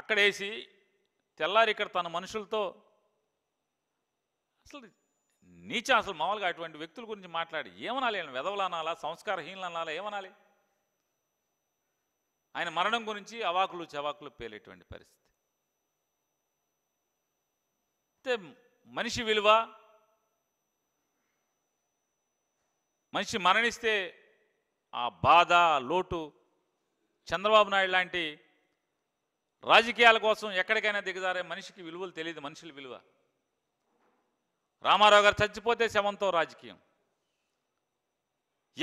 అక్కడేసి తెల్లారి ఇక్కడ తన మనుషులతో అసలు నీచ అసలు మామూలుగా అటువంటి వ్యక్తుల గురించి మాట్లాడి ఏమనాలి ఆయన వెదవలనాలా అనాలా ఏమనాలి ఆయన మరణం గురించి అవాకులు చవాకులు పేలేటువంటి పరిస్థితి అయితే మనిషి విలువ మనిషి మరణిస్తే ఆ బాధ లోటు చంద్రబాబు నాయుడు లాంటి రాజకీయాల కోసం ఎక్కడికైనా దిగజారే మనిషికి విలువలు తెలియదు మనుషుల విలువ రామారావు గారు చచ్చిపోతే శవంతో రాజకీయం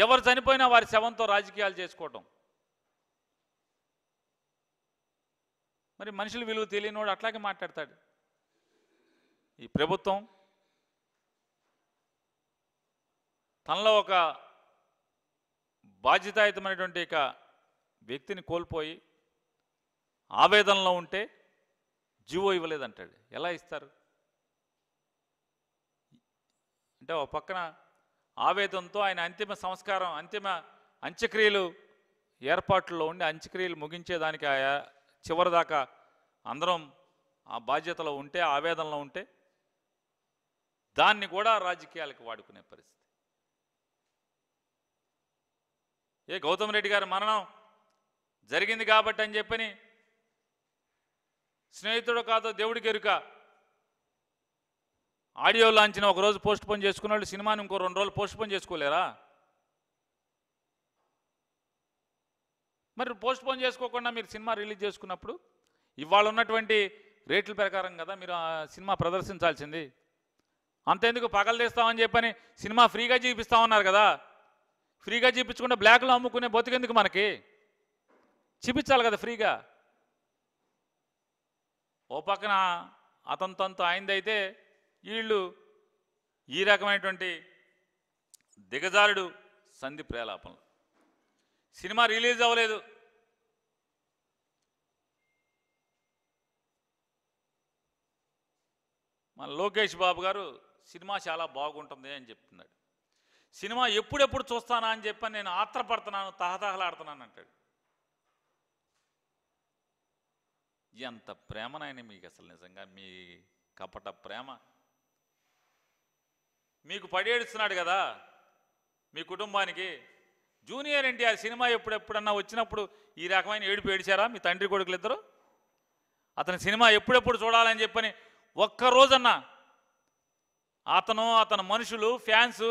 ఎవరు చనిపోయినా వారి శవంతో రాజకీయాలు చేసుకోవటం మరి మనుషుల విలువ తెలియనివాడు అట్లాగే మాట్లాడతాడు ఈ ప్రభుత్వం తనలో ఒక బాధ్యతాయుతమైనటువంటి ఇక వ్యక్తిని కోల్పోయి ఆవేదనలో ఉంటే జీవో ఇవ్వలేదంటాడు ఎలా ఇస్తారు అంటే ఒక పక్కన ఆవేదనతో ఆయన అంతిమ సంస్కారం అంతిమ అంత్యక్రియలు ఏర్పాట్లో ఉండి అంత్యక్రియలు ముగించేదానికి ఆ చివరిదాకా అందరం ఆ బాధ్యతలో ఉంటే ఆవేదనలో ఉంటే దాన్ని కూడా రాజకీయాలకు వాడుకునే పరిస్థితి ఏ గౌతమ్ రెడ్డి గారి మరణం జరిగింది కాబట్టి అని చెప్పని స్నేహితుడు కాదో దేవుడికి ఎరుక ఆడియో లాంచిన ఒకరోజు పోస్ట్ పోన్ చేసుకున్న వాళ్ళు సినిమాని ఇంకో రెండు రోజులు పోస్ట్ పోన్ చేసుకోలేరా మరి పోస్ట్ పోన్ చేసుకోకుండా మీరు సినిమా రిలీజ్ చేసుకున్నప్పుడు ఇవాళ ఉన్నటువంటి రేట్ల ప్రకారం కదా మీరు ఆ సినిమా ప్రదర్శించాల్సింది అంతేందుకు పగలు తీస్తామని చెప్పని సినిమా ఫ్రీగా చూపిస్తామన్నారు కదా ఫ్రీగా చూపించకుండా బ్లాక్లో అమ్ముకునే బతుకెందుకు మనకి చూపించాలి కదా ఫ్రీగా ఓ పక్కన అతని తనతో ఆయనదైతే వీళ్ళు ఈ రకమైనటువంటి దిగజారుడు సంధి ప్రేలాపంలో సినిమా రిలీజ్ అవ్వలేదు మన లోకేష్ బాబు గారు సినిమా చాలా బాగుంటుంది అని చెప్తున్నాడు సినిమా ఎప్పుడెప్పుడు చూస్తానా అని చెప్పని నేను ఆత్రపడుతున్నాను తహతహలాడుతున్నాను అంటాడు ఎంత ప్రేమనైనా మీకు అసలు నిజంగా మీ కపట ప్రేమ మీకు పడేడుస్తున్నాడు కదా మీ కుటుంబానికి జూనియర్ ఎన్టీఆర్ సినిమా ఎప్పుడెప్పుడన్నా వచ్చినప్పుడు ఈ రకమైన ఏడుపు ఏడిచారా మీ తండ్రి కొడుకులు ఇద్దరు అతని సినిమా ఎప్పుడెప్పుడు చూడాలని చెప్పని ఒక్కరోజన్నా అతను అతని మనుషులు ఫ్యాన్స్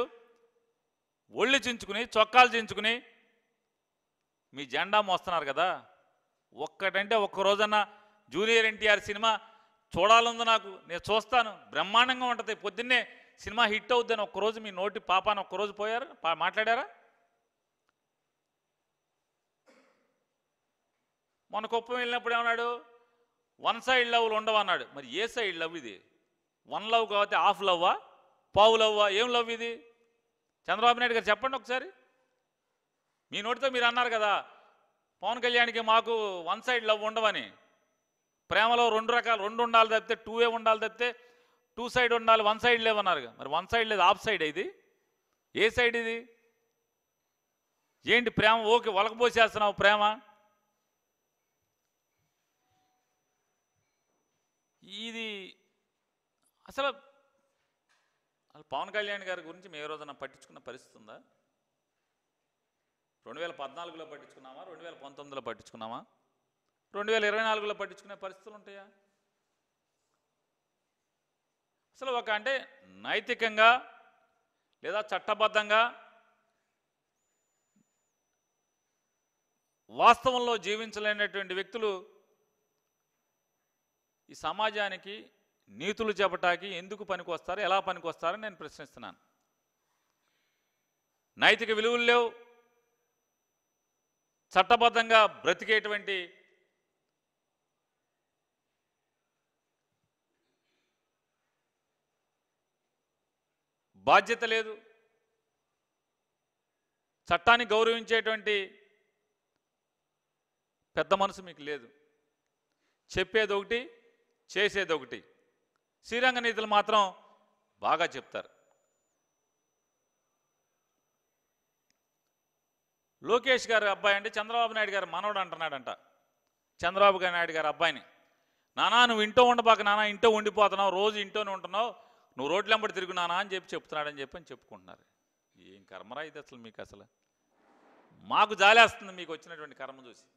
ఒళ్ళు చించుకుని చొక్కాలు చించుకుని మీ జెండా మోస్తున్నారు కదా ఒక్కటంటే ఒక్క రోజన్నా జూనియర్ ఎన్టీఆర్ సినిమా చూడాలందు నాకు నేను చూస్తాను బ్రహ్మాండంగా ఉంటుంది పొద్దున్నే సినిమా హిట్ అవుద్దని ఒక్కరోజు మీ నోటి పాపాన ఒక్కరోజు పోయారు మాట్లాడారా మన కుప్పం వెళ్ళినప్పుడు ఏమన్నాడు వన్ సైడ్ లవ్లు ఉండవన్నాడు మరి ఏ సైడ్ లవ్ ఇది వన్ లవ్ కాబట్టి హాఫ్ లవ్వా పావు లవ్వా ఏం లవ్ ఇది చంద్రబాబు నాయుడు గారు చెప్పండి ఒకసారి మీ నోటితో మీరు అన్నారు కదా పవన్ కళ్యాణ్కి మాకు వన్ సైడ్ లవ్ ఉండవని ప్రేమలో రెండు రకాలు రెండు ఉండాలి తప్పితే టూ ఏ ఉండాలి తప్పితే టూ సైడ్ ఉండాలి వన్ సైడ్ లేవన్నారు మరి వన్ సైడ్ లేదు ఆఫ్ సైడ్ ఇది ఏ సైడ్ ఇది ఏంటి ప్రేమ ఓకే వలకపోసేస్తున్నావు ప్రేమ ఇది అసలు పవన్ కళ్యాణ్ గారి గురించి మేము రోజున పట్టించుకున్న పరిస్థితి ఉందా రెండు వేల పద్నాలుగులో పట్టించుకున్నామా రెండు వేల పంతొమ్మిదిలో పట్టించుకున్నామా రెండు వేల ఇరవై నాలుగులో పట్టించుకునే పరిస్థితులు ఉంటాయా అసలు ఒక అంటే నైతికంగా లేదా చట్టబద్ధంగా వాస్తవంలో జీవించలేనటువంటి వ్యక్తులు ఈ సమాజానికి నీతులు చెప్పటానికి ఎందుకు పనికొస్తారు ఎలా పనికొస్తారని నేను ప్రశ్నిస్తున్నాను నైతిక విలువలు లేవు చట్టబద్ధంగా బ్రతికేటువంటి బాధ్యత లేదు చట్టాన్ని గౌరవించేటువంటి పెద్ద మనసు మీకు లేదు చెప్పేది ఒకటి చేసేది ఒకటి శ్రీరంగ నేతలు మాత్రం బాగా చెప్తారు లోకేష్ గారు అబ్బాయి అంటే చంద్రబాబు నాయుడు గారు మనవడు అంటున్నాడంట చంద్రబాబు నాయుడు గారు అబ్బాయిని నానా నువ్వు ఇంటో ఉండబాక నానా ఇంటో ఉండిపోతున్నావు రోజు ఇంటోనే ఉంటున్నావు నువ్వు రోడ్లెంబడి తిరుగున్నానా అని చెప్పి చెప్తున్నాడని చెప్పి అని చెప్పుకుంటున్నారు ఏం కర్మరా ఇది అసలు మీకు అసలు మాకు జాలేస్తుంది మీకు వచ్చినటువంటి కర్మ చూసి